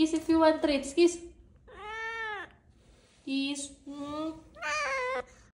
Kiss if you want treats. Kiss. Isso. Hum.